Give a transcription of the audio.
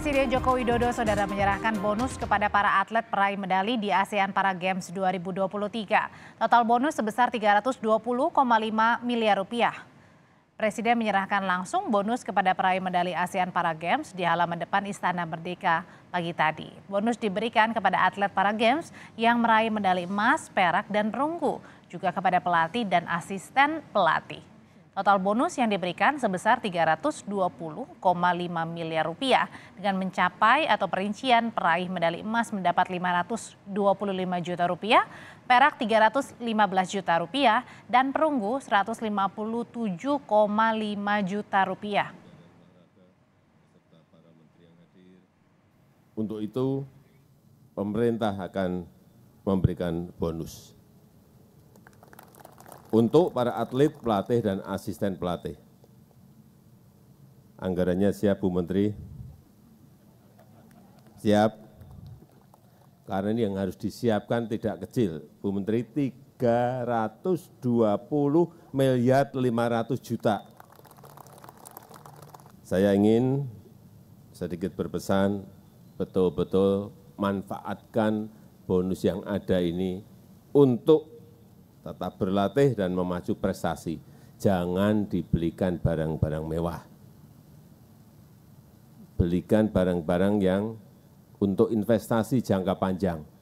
Presiden Joko Widodo saudara menyerahkan bonus kepada para atlet peraih medali di ASEAN Para Games 2023. Total bonus sebesar 320,5 miliar rupiah. Presiden menyerahkan langsung bonus kepada peraih medali ASEAN Para Games di halaman depan Istana Merdeka pagi tadi. Bonus diberikan kepada atlet Para Games yang meraih medali emas, perak, dan perunggu. Juga kepada pelatih dan asisten pelatih. Total bonus yang diberikan sebesar 320,5 miliar rupiah dengan mencapai atau perincian peraih medali emas mendapat 525 juta rupiah, perak 315 juta rupiah, dan perunggu 157,5 juta rupiah. Untuk itu, pemerintah akan memberikan bonus untuk para atlet, pelatih, dan asisten pelatih. Anggarannya siap, Bu Menteri? Siap. Karena ini yang harus disiapkan tidak kecil. Bu Menteri, 320 miliar 500 juta. Saya ingin sedikit berpesan, betul-betul manfaatkan bonus yang ada ini untuk tetap berlatih dan memacu prestasi. Jangan dibelikan barang-barang mewah. Belikan barang-barang yang untuk investasi jangka panjang.